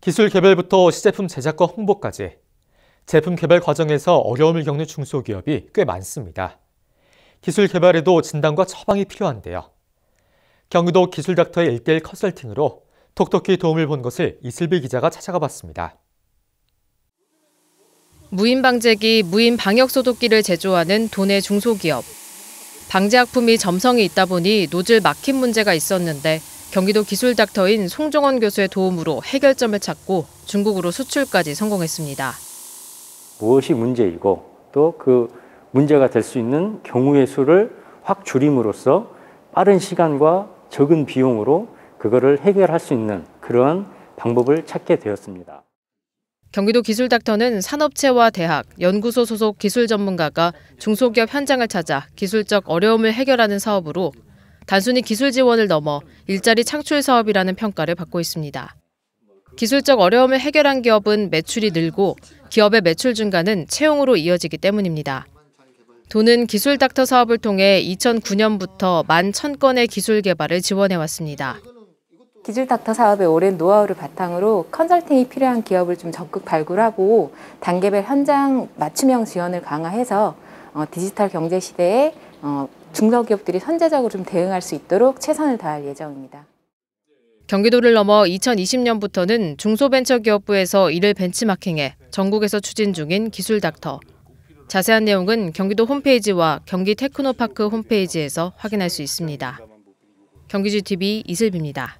기술 개발부터 시제품 제작과 홍보까지 제품 개발 과정에서 어려움을 겪는 중소기업이 꽤 많습니다. 기술 개발에도 진단과 처방이 필요한데요. 경기도 기술닥터의 일대일 컨설팅으로 톡톡히 도움을 본 것을 이슬비 기자가 찾아가 봤습니다. 무인 방제기, 무인 방역 소독기를 제조하는 도내 중소기업. 방제약품이 점성이 있다 보니 노즐 막힘 문제가 있었는데 경기도 기술닥터인 송종원 교수의 도움으로 해결점을 찾고 중국으로 수출까지 성공했습니다. 무엇이 문제이고 또 그 문제가 될 수 있는 경우의 수를 확 줄임으로써 빠른 시간과 적은 비용으로 그거를 해결할 수 있는 그런 방법을 찾게 되었습니다. 경기도 기술닥터는 산업체와 대학, 연구소 소속 기술 전문가가 중소기업 현장을 찾아 기술적 어려움을 해결하는 사업으로 단순히 기술 지원을 넘어 일자리 창출 사업이라는 평가를 받고 있습니다. 기술적 어려움을 해결한 기업은 매출이 늘고 기업의 매출 증가는 채용으로 이어지기 때문입니다. 도는 기술 닥터 사업을 통해 2009년부터 만 1000건의 기술 개발을 지원해 왔습니다. 기술 닥터 사업의 오랜 노하우를 바탕으로 컨설팅이 필요한 기업을 좀 적극 발굴하고 단계별 현장 맞춤형 지원을 강화해서 어, 디지털 경제 시대에 어, 중소기업들이 선제적으로 좀 대응할 수 있도록 최선을 다할 예정입니다. 경기도를 넘어 2020년부터는 중소벤처기업부에서 이를 벤치마킹해 전국에서 추진 중인 기술닥터. 자세한 내용은 경기도 홈페이지와 경기 테크노파크 홈페이지에서 확인할 수 있습니다. 경기지 TV 이슬비입니다.